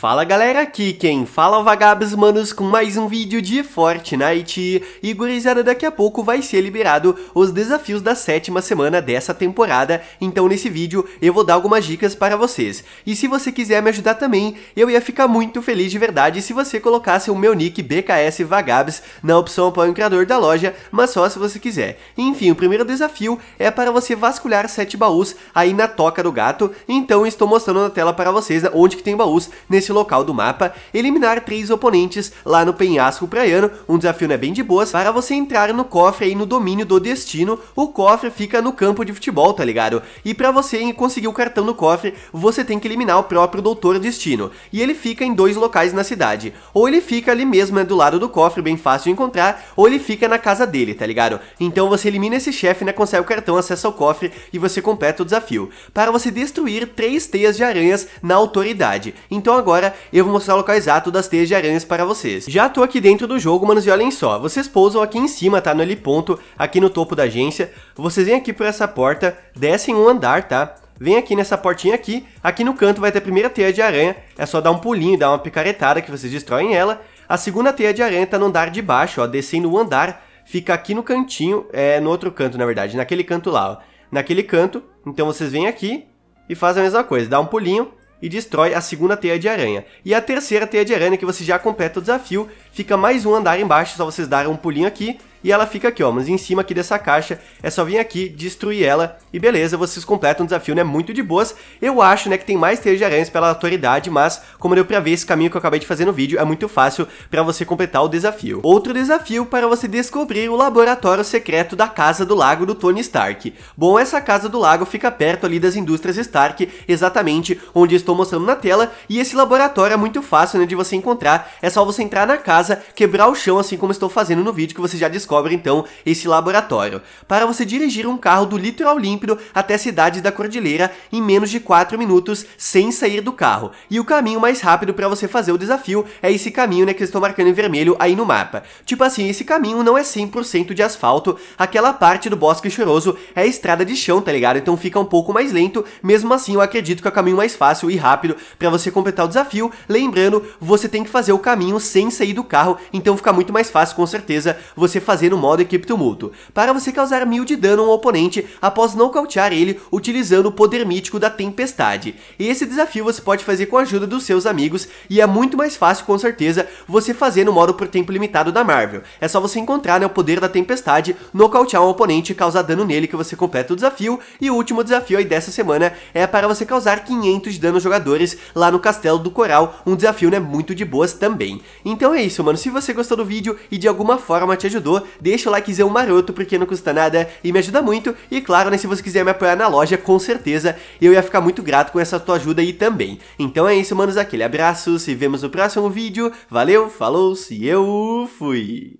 Fala galera, aqui quem fala é Vagabos Manos com mais um vídeo de Fortnite e gurizada daqui a pouco vai ser liberado os desafios da sétima semana dessa temporada, então nesse vídeo eu vou dar algumas dicas para vocês. E se você quiser me ajudar também, eu ia ficar muito feliz de verdade se você colocasse o meu nick BKS Vagabos na opção apoio criador da loja, mas só se você quiser. Enfim, o primeiro desafio é para você vasculhar sete baús aí na toca do gato, então estou mostrando na tela para vocês onde que tem baús nesse nesse local do mapa, eliminar três oponentes lá no penhasco praiano, um desafio é bem de boas, para você entrar no cofre aí no domínio do destino, o cofre fica no campo de futebol, tá ligado? E para você conseguir o cartão no cofre, você tem que eliminar o próprio Doutor Destino, e ele fica em dois locais na cidade, ou ele fica ali mesmo, né, do lado do cofre, bem fácil de encontrar, ou ele fica na casa dele, tá ligado? Então você elimina esse chefe, né, consegue o cartão, acessa o cofre e você completa o desafio, para você destruir três teias de aranhas na autoridade. Então agora e eu vou mostrar o local exato das teias de aranhas para vocês. Já tô aqui dentro do jogo, manos, e olhem só, vocês pousam aqui em cima, tá, no heliponto, aqui no topo da agência, vocês vêm aqui por essa porta, descem um andar, tá? vem aqui nessa portinha aqui, aqui no canto vai ter a primeira teia de aranha, é só dar um pulinho, dar uma picaretada que vocês destroem ela, a segunda teia de aranha tá no andar de baixo, ó, descendo o andar, fica aqui no cantinho, é, no outro canto na verdade, naquele canto lá, ó, naquele canto, então vocês vêm aqui e fazem a mesma coisa, dá um pulinho, e destrói a segunda teia de aranha. E a terceira teia de aranha que você já completa o desafio, fica mais um andar embaixo, só vocês darem um pulinho aqui e ela fica aqui, ó, mas em cima aqui dessa caixa, é só vir aqui, destruir ela, e beleza, vocês completam o desafio, né, muito de boas. Eu acho, né, que tem mais telhas de aranhas pela autoridade, mas, como deu pra ver, esse caminho que eu acabei de fazer no vídeo é muito fácil pra você completar o desafio. Outro desafio para você descobrir o laboratório secreto da Casa do Lago do Tony Stark. Bom, essa Casa do Lago fica perto ali das indústrias Stark, exatamente onde estou mostrando na tela, e esse laboratório é muito fácil, né, de você encontrar, é só você entrar na casa, quebrar o chão, assim como estou fazendo no vídeo que você já descobriu descobre então esse laboratório, para você dirigir um carro do litoral límpido até a cidade da Cordilheira em menos de 4 minutos sem sair do carro. E o caminho mais rápido para você fazer o desafio é esse caminho né, que eu estou marcando em vermelho aí no mapa. Tipo assim, esse caminho não é 100% de asfalto, aquela parte do Bosque Choroso é estrada de chão, tá ligado? Então fica um pouco mais lento, mesmo assim eu acredito que é o caminho mais fácil e rápido para você completar o desafio. Lembrando, você tem que fazer o caminho sem sair do carro, então fica muito mais fácil com certeza você fazer fazer no modo equipe tumulto, para você causar mil de dano ao oponente após nocautear ele utilizando o poder mítico da tempestade. E esse desafio você pode fazer com a ajuda dos seus amigos e é muito mais fácil com certeza você fazer no modo por tempo limitado da Marvel. É só você encontrar né, o poder da tempestade, nocautear um oponente e causar dano nele que você completa o desafio. E o último desafio aí dessa semana é para você causar 500 de dano aos jogadores lá no Castelo do Coral, um desafio né, muito de boas também. Então é isso, mano. Se você gostou do vídeo e de alguma forma te ajudou, deixa o likezão maroto porque não custa nada e me ajuda muito. E claro, né, se você quiser me apoiar na loja, com certeza eu ia ficar muito grato com essa tua ajuda aí também. Então é isso, manos, aquele abraço, se vemos no próximo vídeo. Valeu, falou, se eu fui!